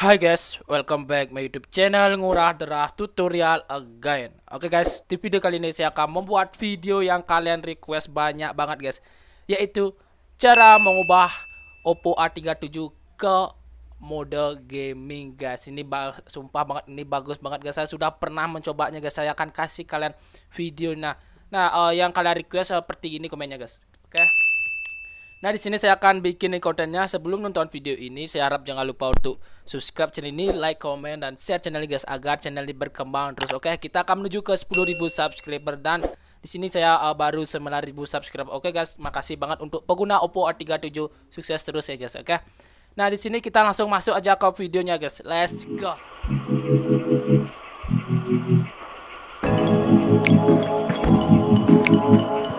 Hai guys, welcome back my YouTube channel Ngurah Derah Tutorial again. Oke okay guys, di video kali ini saya akan membuat video yang kalian request banyak banget guys, yaitu cara mengubah Oppo A37 ke mode gaming guys. Ini sumpah banget ini bagus banget guys. Saya sudah pernah mencobanya guys. Saya akan kasih kalian videonya. Nah, uh, yang kalian request seperti ini komennya guys. Oke. Okay? Nah, di sini saya akan bikin kontennya. Sebelum nonton video ini, saya harap jangan lupa untuk subscribe channel ini, like, komen, dan share channel ini guys agar channel ini berkembang terus. Oke, okay? kita akan menuju ke 10.000 subscriber dan di sini saya uh, baru 9.000 subscriber. Oke okay, guys, makasih banget untuk pengguna Oppo A37 sukses terus ya guys, oke. Okay? Nah, di sini kita langsung masuk aja ke videonya guys. Let's go.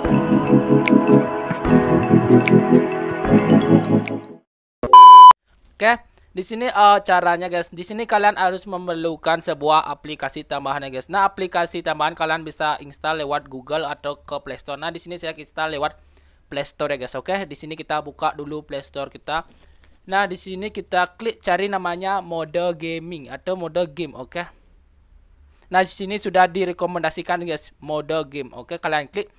Thank you. Oke, di sini uh, caranya guys. Di sini kalian harus memerlukan sebuah aplikasi tambahan ya guys. Nah, aplikasi tambahan kalian bisa install lewat Google atau ke Play Store. Nah, di sini saya install lewat Play Store ya guys. Oke, di sini kita buka dulu Play Store kita. Nah, di sini kita klik cari namanya mode gaming atau mode game, oke. Nah, di sini sudah direkomendasikan guys, mode game. Oke, kalian klik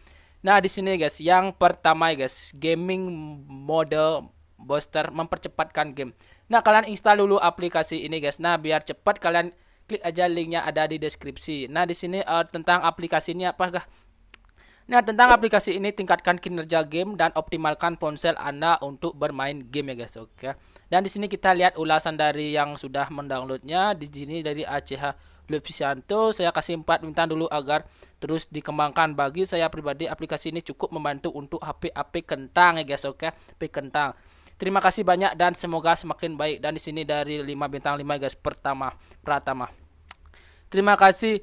Nah, di sini guys, yang pertama ya guys, gaming mode booster mempercepatkan game. Nah, kalian install dulu aplikasi ini guys. Nah, biar cepat kalian klik aja linknya ada di deskripsi. Nah, di sini uh, tentang aplikasinya apakah Nah, tentang aplikasi ini tingkatkan kinerja game dan optimalkan ponsel Anda untuk bermain game ya guys, oke. Okay. Dan di sini kita lihat ulasan dari yang sudah mendownloadnya di sini dari ACH Sianto, saya kasih 4 bintang dulu agar terus dikembangkan bagi saya pribadi aplikasi ini cukup membantu untuk HP HP kentang ya guys oke HP kentang terima kasih banyak dan semoga semakin baik dan di sini dari 5 bintang 5 guys pertama pertama terima kasih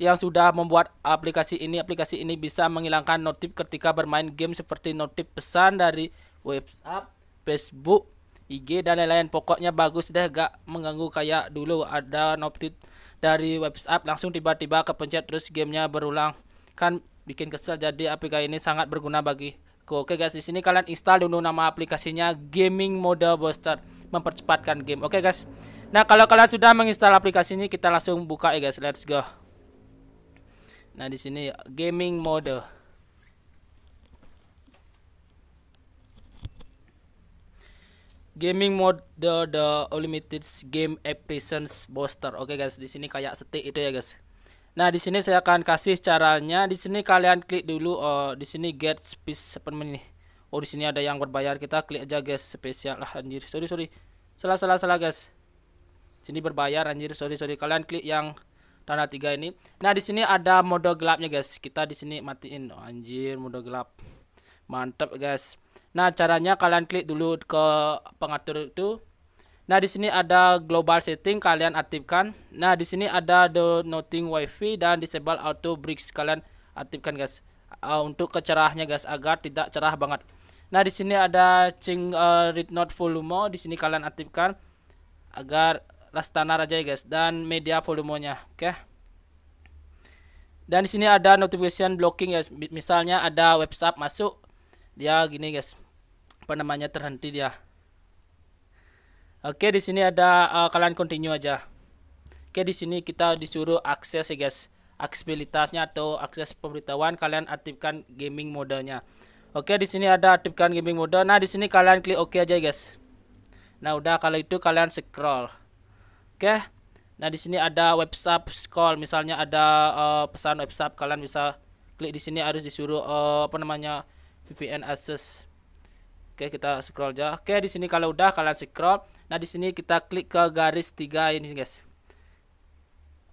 yang sudah membuat aplikasi ini aplikasi ini bisa menghilangkan notif ketika bermain game seperti notif pesan dari WhatsApp, Facebook, IG dan lain-lain pokoknya bagus deh gak mengganggu kayak dulu ada notif dari website langsung tiba-tiba kepencet terus gamenya berulang kan bikin kesel jadi APK ini sangat berguna bagi Oke guys, di sini kalian install dulu nama aplikasinya Gaming Mode Booster mempercepatkan game. Oke guys. Nah, kalau kalian sudah menginstal aplikasi ini kita langsung buka ya guys. Let's go. Nah, di sini gaming mode. gaming mode the the unlimited game presence booster oke okay guys di sini kayak setik itu ya guys nah di sini saya akan kasih caranya di sini kalian klik dulu oh di sini get space seperti ini oh di sini ada yang berbayar kita klik aja guys spesial lah anjir sorry sorry salah salah salah guys sini berbayar anjir sorry sorry kalian klik yang tanah tiga ini nah di sini ada mode gelapnya guys kita di sini matiin oh, anjir mode gelap mantap guys Nah, caranya kalian klik dulu ke pengatur itu. Nah, di sini ada global setting kalian aktifkan. Nah, di sini ada the noting wifi dan disable auto bricks, kalian aktifkan guys. Uh, untuk kecerahnya guys agar tidak cerah banget. Nah, di sini ada ching uh, eh, read not volume di sini kalian aktifkan agar lastanar aja ya guys dan media volumenya. Oke. Okay. Dan di sini ada notification blocking ya Misalnya ada WhatsApp masuk dia ya, gini guys apa namanya terhenti dia oke di sini ada uh, kalian continue aja oke di sini kita disuruh akses ya guys aksesibilitasnya atau akses pemberitahuan kalian aktifkan gaming modenya oke di sini ada aktifkan gaming mode nah di sini kalian klik oke OK aja guys nah udah kalau itu kalian scroll oke nah di sini ada website scroll misalnya ada uh, pesan website kalian bisa klik di sini harus disuruh uh, apa namanya VPN access. Oke, kita scroll aja. Oke, di sini kalau udah kalian scroll, nah di sini kita klik ke garis tiga ini guys.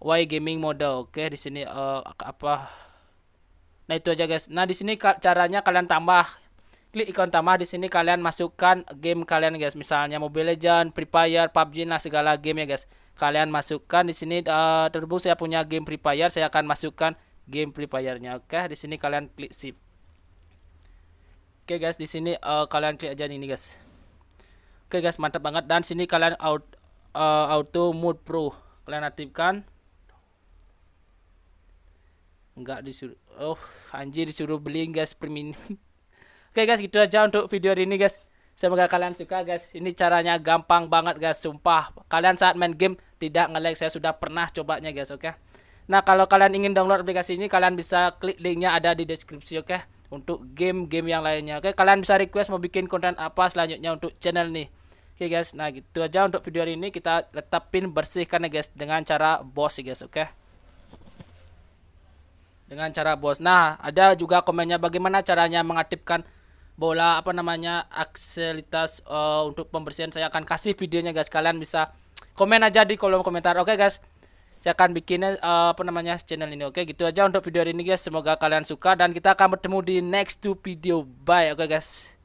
Y gaming mode. Oke, di sini uh, apa Nah, itu aja guys. Nah, di sini caranya kalian tambah klik ikon tambah di sini kalian masukkan game kalian guys. Misalnya Mobile Legend, Free Fire, PUBG nah segala game ya guys. Kalian masukkan di sini uh, terhubung saya punya game Free Fire, saya akan masukkan game Free Fire-nya. Oke, di sini kalian klik sip. Oke okay, guys, di sini uh, kalian klik aja ini guys. Oke okay, guys, mantap banget dan sini kalian out uh, auto mode pro kalian aktifkan. Enggak disuruh oh anjir disuruh beli guys premium. Oke okay, guys, gitu aja untuk video hari ini guys. Semoga kalian suka guys. Ini caranya gampang banget guys, sumpah. Kalian saat main game tidak nge-lag, saya sudah pernah cobanya guys, oke. Okay? Nah, kalau kalian ingin download aplikasi ini, kalian bisa klik linknya ada di deskripsi, oke? Okay? untuk game-game yang lainnya. Oke, kalian bisa request mau bikin konten apa selanjutnya untuk channel nih. Oke guys, nah gitu aja untuk video hari ini kita letakin bersihkan ya guys dengan cara bos ya guys, oke. Dengan cara bos. Nah, ada juga komennya bagaimana caranya mengaktifkan bola apa namanya akselitas uh, untuk pembersihan saya akan kasih videonya guys. Kalian bisa komen aja di kolom komentar. Oke guys saya akan bikin uh, apa namanya channel ini oke gitu aja untuk video hari ini guys semoga kalian suka dan kita akan bertemu di next to video bye oke guys